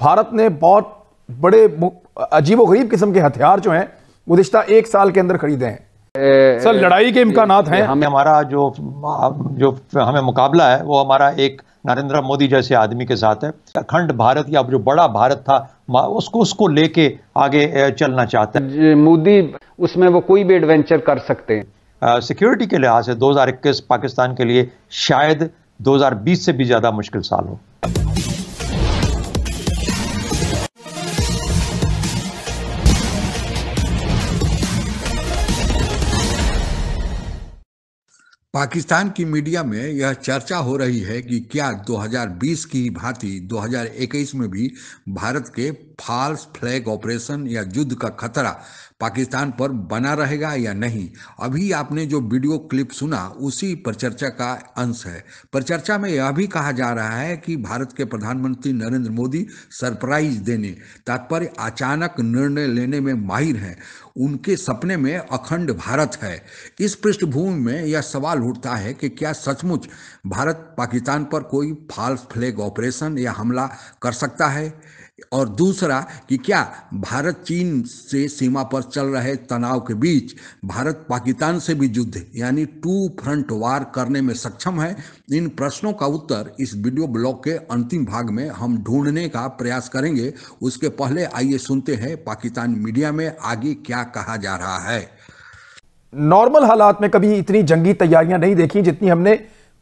भारत ने बहुत बड़े अजीब गरीब किस्म के हथियार जो हैं गुजश्ता एक साल के अंदर खरीदे हैं सर लड़ाई के इम्कान हैं हमें हमारा जो जो हमें मुकाबला है वो हमारा एक नरेंद्र मोदी जैसे आदमी के साथ है अखंड भारत या जो बड़ा भारत था उसको उसको लेके आगे चलना चाहते हैं मोदी उसमें वो कोई भी एडवेंचर कर सकते हैं सिक्योरिटी के लिहाज से 2021 पाकिस्तान के लिए शायद 2020 से भी ज़्यादा मुश्किल साल हो पाकिस्तान की मीडिया में यह चर्चा हो रही है कि क्या 2020 की भांति 2021 में भी भारत के फॉल्स फ्लैग ऑपरेशन या युद्ध का खतरा पाकिस्तान पर बना रहेगा या नहीं अभी आपने जो वीडियो क्लिप सुना उसी परिचर्चा का अंश है परिचर्चा में यह भी कहा जा रहा है कि भारत के प्रधानमंत्री नरेंद्र मोदी सरप्राइज देने तात्पर्य अचानक निर्णय लेने में माहिर हैं उनके सपने में अखंड भारत है इस पृष्ठभूमि में यह सवाल उठता है कि क्या सचमुच भारत पाकिस्तान पर कोई फाल्स फ्लैग ऑपरेशन या हमला कर सकता है और दूसरा कि क्या भारत चीन से सीमा पर चल रहे तनाव के बीच भारत पाकिस्तान से भी युद्ध यानी टू फ्रंट वार करने में सक्षम है इन प्रश्नों का उत्तर इस वीडियो ब्लॉग के अंतिम भाग में हम ढूंढने का प्रयास करेंगे उसके पहले आइए सुनते हैं पाकिस्तान मीडिया में आगे क्या कहा जा रहा है नॉर्मल हालात में कभी इतनी जंगी तैयारियां नहीं देखी जितनी हमने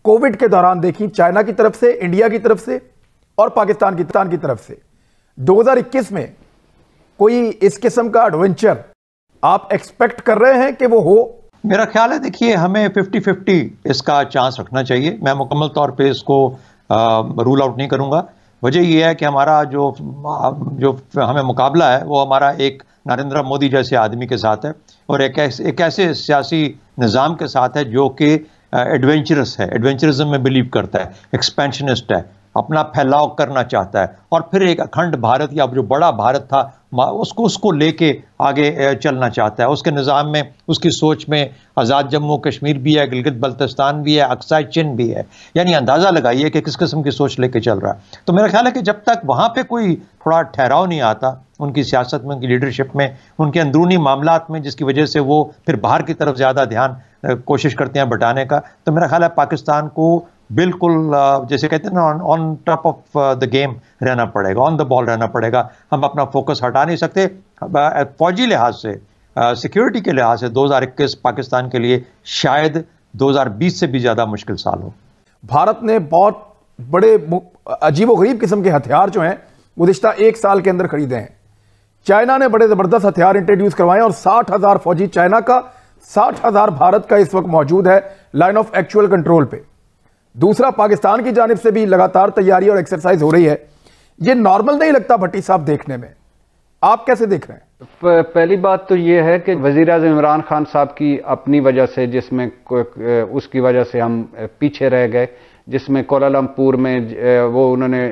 कोविड के दौरान देखी चाइना की तरफ से इंडिया की तरफ से और पाकिस्तान की की तरफ से 2021 में कोई इस किस्म का एडवेंचर आप एक्सपेक्ट कर रहे हैं कि वो हो मेरा ख्याल है देखिए हमें 50-50 इसका चांस रखना चाहिए मैं मुकम्मल तौर पे इसको आ, रूल आउट नहीं करूंगा वजह यह है कि हमारा जो जो हमें मुकाबला है वो हमारा एक नरेंद्र मोदी जैसे आदमी के साथ है और एक ऐसे एक ऐसे सियासी निज़ाम के साथ है जो कि एडवेंचरस है एडवेंचरिज्म में बिलीव करता है एक्सपेंशनिस्ट है अपना फैलाव करना चाहता है और फिर एक अखंड भारत या जो बड़ा भारत था उसको उसको लेके आगे चलना चाहता है उसके निज़ाम में उसकी सोच में आज़ाद जम्मू कश्मीर भी है गिलगित बल्तिस्तान भी है अक्साई चिन भी है यानी अंदाज़ा लगाइए कि किस किस्म की सोच लेके चल रहा है तो मेरा ख्याल है कि जब तक वहाँ पर कोई थोड़ा ठहराव नहीं आता उनकी सियासत में उनकी लीडरशिप में उनके अंदरूनी मामला में जिसकी वजह से वो फिर बाहर की तरफ ज़्यादा ध्यान कोशिश करते हैं बटाने का तो मेरा ख्याल है पाकिस्तान को बिल्कुल जैसे कहते हैं ना on top of the game रहना पड़ेगा ऑन द बॉल रहना पड़ेगा हम अपना फोकस हटा नहीं सकते फौजी लिहाज से सिक्योरिटी के लिहाज से 2021 पाकिस्तान के लिए शायद 2020 से भी ज़्यादा मुश्किल साल हो भारत ने बहुत बड़े अजीब व गरीब किस्म के हथियार जो हैं गुजशत एक साल के अंदर खरीदे हैं चाइना ने बड़े ज़बरदस्त हथियार इंट्रोड्यूस करवाए और साठ हज़ार फौजी चाइना का साठ हज़ार भारत का इस वक्त मौजूद है लाइन ऑफ एक्चुअल कंट्रोल पर दूसरा पाकिस्तान की जानब से भी लगातार तैयारी और एक्सरसाइज हो रही है ये नॉर्मल नहीं लगता भट्टी साहब देखने में आप कैसे देख रहे हैं पहली बात तो ये है कि वजीर अजम इमरान खान साहब की अपनी वजह से जिसमें उसकी वजह से हम पीछे रह गए जिसमें कोलालमपुर में वो उन्होंने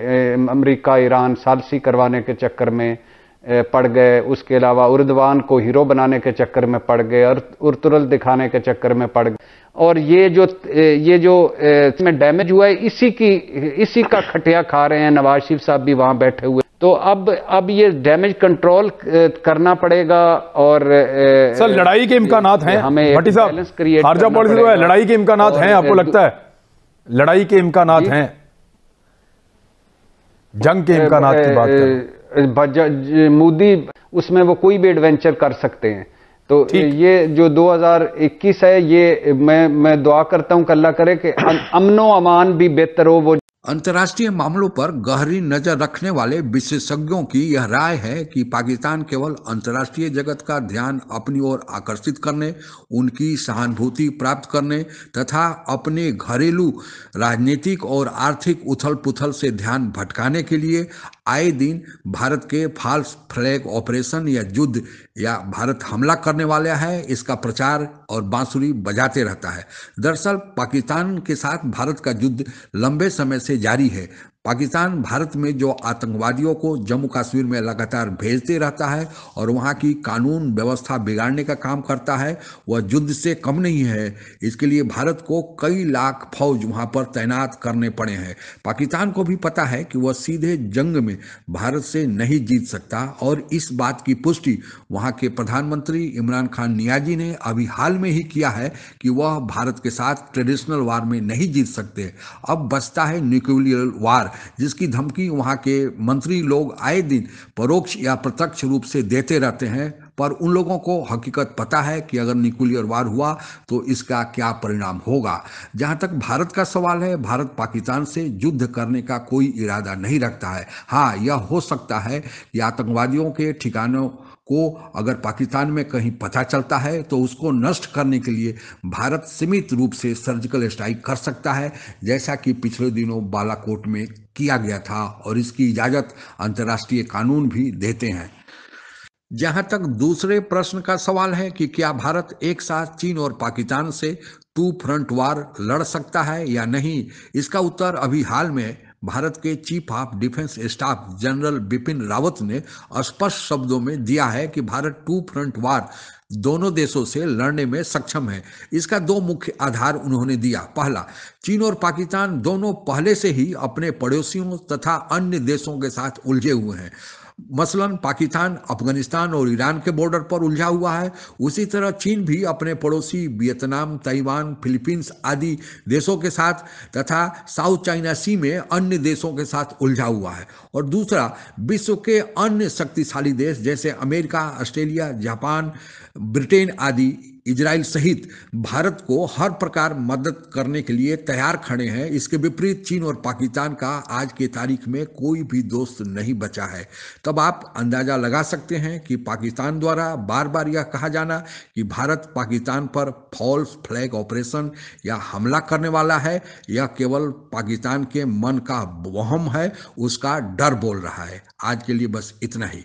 अमेरिका ईरान सालसी करवाने के चक्कर में पड़ गए उसके अलावा उर्दवान को हीरो बनाने के चक्कर में पड़ गए और उर्तुरल दिखाने के चक्कर में पड़ गए और ये जो ये जो इसमें डैमेज हुआ है इसी की इसी का खटिया खा रहे हैं नवाज शरीफ साहब भी वहां बैठे हुए तो अब अब ये डैमेज कंट्रोल करना पड़ेगा और सर लड़ाई के इम्कान हैं हमें तो लड़ाई के इम्कान हैं आपको लगता है लड़ाई के इम्कान हैं जंग के इम्कान की बात मोदी उसमें वो कोई भी एडवेंचर कर सकते हैं तो ये जो 2021 है ये मैं मैं दुआ करता हूँ कल्ला करे कि अमनो अमान भी बेहतर हो वो अंतर्राष्ट्रीय मामलों पर गहरी नजर रखने वाले विशेषज्ञों की यह राय है कि पाकिस्तान केवल अंतर्राष्ट्रीय जगत का ध्यान अपनी ओर आकर्षित करने उनकी सहानुभूति प्राप्त करने तथा अपने घरेलू राजनीतिक और आर्थिक उथल पुथल से ध्यान भटकाने के लिए आए दिन भारत के फाल्स फ्लैग ऑपरेशन या युद्ध या भारत हमला करने वाला है इसका प्रचार और बांसुरी बजाते रहता है दरअसल पाकिस्तान के साथ भारत का युद्ध लंबे समय से जारी है पाकिस्तान भारत में जो आतंकवादियों को जम्मू कश्मीर में लगातार भेजते रहता है और वहाँ की कानून व्यवस्था बिगाड़ने का काम करता है वह युद्ध से कम नहीं है इसके लिए भारत को कई लाख फौज वहाँ पर तैनात करने पड़े हैं पाकिस्तान को भी पता है कि वह सीधे जंग में भारत से नहीं जीत सकता और इस बात की पुष्टि वहाँ के प्रधानमंत्री इमरान खान नियाजी ने अभी हाल में ही किया है कि वह भारत के साथ ट्रेडिशनल वार में नहीं जीत सकते अब बचता है न्यूक्लियर वार जिसकी धमकी वहाँ के मंत्री लोग आए दिन परोक्ष या प्रत्यक्ष रूप से देते रहते हैं पर उन लोगों को हकीकत पता है कि अगर न्यूक्लियर वार हुआ तो इसका क्या परिणाम होगा जहाँ तक भारत का सवाल है भारत पाकिस्तान से युद्ध करने का कोई इरादा नहीं रखता है हाँ यह हो सकता है कि आतंकवादियों के ठिकानों को अगर पाकिस्तान में कहीं पता चलता है तो उसको नष्ट करने के लिए भारत सीमित रूप से सर्जिकल स्ट्राइक कर सकता है जैसा कि पिछले दिनों बालाकोट में किया गया था और इसकी इजाज़त अंतर्राष्ट्रीय कानून भी देते हैं जहां तक दूसरे प्रश्न का सवाल है कि क्या भारत एक साथ चीन और पाकिस्तान से टू फ्रंट वार लड़ सकता है या नहीं इसका उत्तर अभी हाल में भारत के chief of defence staff general Bipin Rawat ने स्पष्ट शब्दों में दिया है कि भारत टू फ्रंट वार दोनों देशों से लड़ने में सक्षम है इसका दो मुख्य आधार उन्होंने दिया पहला चीन और पाकिस्तान दोनों पहले से ही अपने पड़ोसियों तथा अन्य देशों के साथ उलझे हुए हैं मसलन पाकिस्तान अफगानिस्तान और ईरान के बॉर्डर पर उलझा हुआ है उसी तरह चीन भी अपने पड़ोसी वियतनाम ताइवान फिलीपींस आदि देशों के साथ तथा साउथ चाइना सी में अन्य देशों के साथ उलझा हुआ है और दूसरा विश्व के अन्य शक्तिशाली देश जैसे अमेरिका ऑस्ट्रेलिया जापान ब्रिटेन आदि इजराइल सहित भारत को हर प्रकार मदद करने के लिए तैयार खड़े हैं इसके विपरीत चीन और पाकिस्तान का आज के तारीख में कोई भी दोस्त नहीं बचा है तब आप अंदाज़ा लगा सकते हैं कि पाकिस्तान द्वारा बार बार यह कहा जाना कि भारत पाकिस्तान पर फॉल्स फ्लैग ऑपरेशन या हमला करने वाला है यह केवल पाकिस्तान के मन का वहम है उसका डर बोल रहा है आज के लिए बस इतना ही